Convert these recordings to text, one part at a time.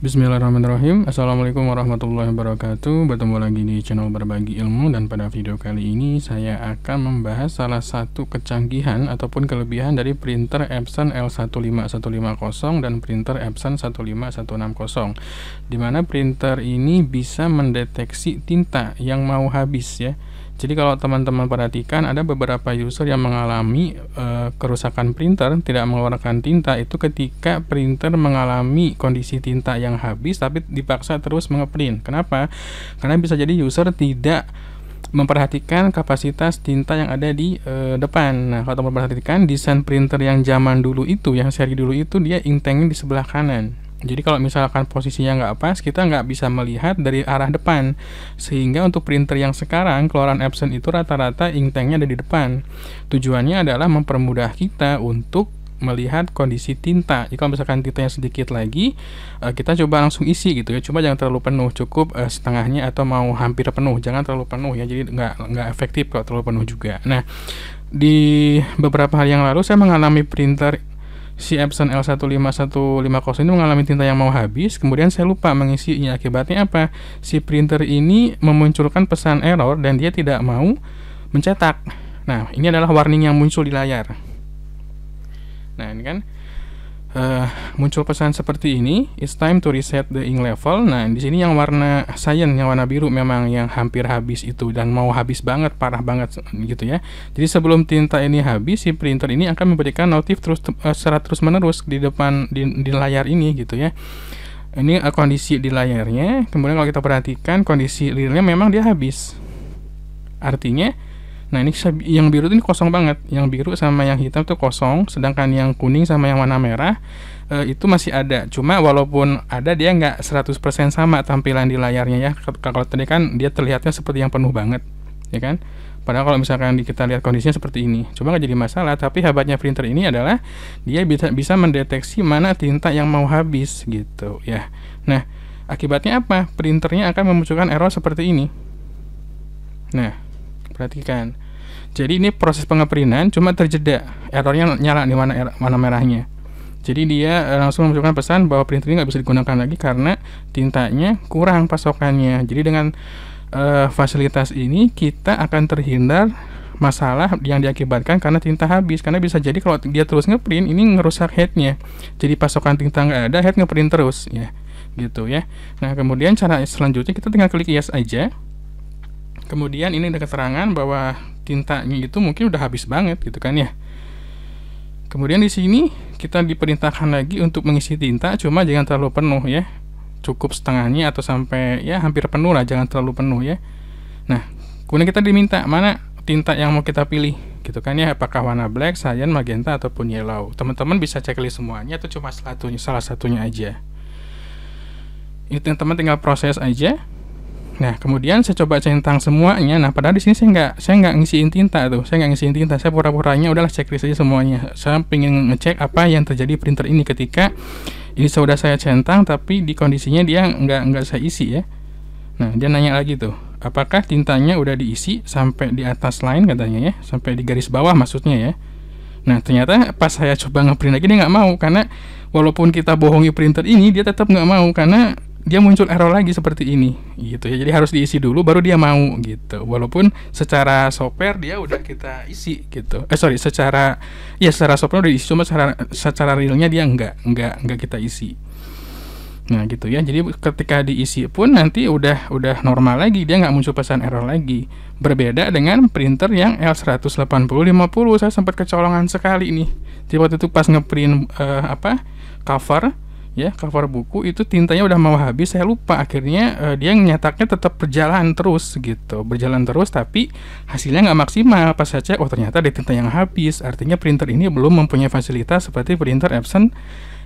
Bismillahirrahmanirrahim Assalamualaikum warahmatullahi wabarakatuh Bertemu lagi di channel berbagi ilmu Dan pada video kali ini saya akan membahas salah satu kecanggihan Ataupun kelebihan dari printer Epson L15150 dan printer Epson 15160 Dimana printer ini bisa mendeteksi tinta yang mau habis ya jadi kalau teman-teman perhatikan ada beberapa user yang mengalami e, kerusakan printer tidak mengeluarkan tinta itu ketika printer mengalami kondisi tinta yang habis tapi dipaksa terus mengeprint. Kenapa? Karena bisa jadi user tidak memperhatikan kapasitas tinta yang ada di e, depan. Nah, kalau teman teman perhatikan desain printer yang zaman dulu itu, yang seri dulu itu dia inktanknya di sebelah kanan. Jadi kalau misalkan posisinya nggak pas, kita nggak bisa melihat dari arah depan. Sehingga untuk printer yang sekarang, keluaran Epson itu rata-rata ink tanknya ada di depan. Tujuannya adalah mempermudah kita untuk melihat kondisi tinta. Jika misalkan tintanya sedikit lagi, eh, kita coba langsung isi gitu ya. Cuma jangan terlalu penuh, cukup eh, setengahnya atau mau hampir penuh. Jangan terlalu penuh ya, jadi nggak nggak efektif kalau terlalu penuh juga. Nah, di beberapa hari yang lalu saya mengalami printer si Epson L15150 ini mengalami tinta yang mau habis, kemudian saya lupa mengisinya. Akibatnya apa? Si printer ini memunculkan pesan error dan dia tidak mau mencetak. Nah, ini adalah warning yang muncul di layar. Nah, ini kan uh, muncul pesan seperti ini, it's time to reset the ink level. Nah, di sini yang warna cyan, yang warna biru memang yang hampir habis itu dan mau habis banget, parah banget gitu ya. Jadi sebelum tinta ini habis, si printer ini akan memberikan notif terus uh, secara terus menerus di depan di, di layar ini gitu ya. Ini uh, kondisi di layarnya. Kemudian kalau kita perhatikan kondisi realnya memang dia habis. Artinya Nah ini yang biru ini kosong banget, yang biru sama yang hitam tuh kosong, sedangkan yang kuning sama yang warna merah e, itu masih ada. Cuma walaupun ada dia nggak 100% sama tampilan di layarnya ya. Kalau tadi kan dia terlihatnya seperti yang penuh banget, ya kan? Padahal kalau misalkan kita lihat kondisinya seperti ini, Cuma nggak jadi masalah. Tapi hebatnya printer ini adalah dia bisa bisa mendeteksi mana tinta yang mau habis gitu ya. Nah akibatnya apa? Printernya akan memunculkan error seperti ini. Nah, perhatikan jadi ini proses pengeprintan cuma terjeda errornya nyala di mana er-, mana merahnya jadi dia eh, langsung memunculkan pesan bahwa printer ini nggak bisa digunakan lagi karena tintanya kurang pasokannya jadi dengan uh, fasilitas ini kita akan terhindar masalah yang diakibatkan karena tinta habis karena bisa jadi kalau dia terus ngeprint ini ngerusak headnya jadi pasokan tinta nggak ada head ngeprint terus ya gitu ya nah kemudian cara selanjutnya kita tinggal klik yes aja Kemudian ini ada keterangan bahwa tintanya itu mungkin udah habis banget gitu kan ya. Kemudian di sini kita diperintahkan lagi untuk mengisi tinta, cuma jangan terlalu penuh ya. Cukup setengahnya atau sampai ya hampir penuh lah, jangan terlalu penuh ya. Nah, kemudian kita diminta mana tinta yang mau kita pilih gitu kan ya, apakah warna black, cyan, magenta ataupun yellow. Teman-teman bisa cek checklist semuanya atau cuma salah satunya salah satunya aja. Itu teman tinggal proses aja. Nah, kemudian saya coba centang semuanya. Nah, padahal di sini saya nggak saya nggak ngisiin tinta tuh. Saya nggak ngisiin tinta. Saya pura-puranya udahlah checklist aja semuanya. Saya pengen ngecek apa yang terjadi printer ini ketika ini sudah saya centang tapi di kondisinya dia nggak nggak saya isi ya. Nah, dia nanya lagi tuh, apakah tintanya udah diisi sampai di atas line katanya ya, sampai di garis bawah maksudnya ya. Nah, ternyata pas saya coba ngeprint lagi dia nggak mau karena walaupun kita bohongi printer ini dia tetap nggak mau karena dia muncul error lagi seperti ini gitu ya jadi harus diisi dulu baru dia mau gitu walaupun secara software dia udah kita isi gitu eh sorry secara ya secara software udah diisi cuma secara secara realnya dia nggak nggak nggak kita isi nah gitu ya jadi ketika diisi pun nanti udah udah normal lagi dia nggak muncul pesan error lagi berbeda dengan printer yang L18050 saya sempat kecolongan sekali nih jadi waktu itu pas ngeprint uh, apa cover ya cover buku itu tintanya udah mau habis saya lupa akhirnya uh, dia nyetaknya tetap berjalan terus gitu berjalan terus tapi hasilnya nggak maksimal pas saya cek oh ternyata ada tinta yang habis artinya printer ini belum mempunyai fasilitas seperti printer Epson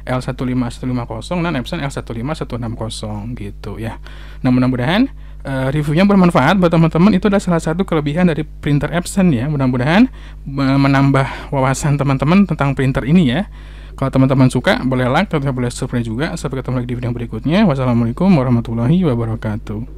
L15150 dan Epson L15160 gitu ya nah mudah-mudahan uh, reviewnya bermanfaat buat teman-teman itu adalah salah satu kelebihan dari printer Epson ya mudah-mudahan menambah wawasan teman-teman tentang printer ini ya kalau teman-teman suka, boleh like, dan boleh subscribe juga. Sampai ketemu lagi di video berikutnya. Wassalamualaikum warahmatullahi wabarakatuh.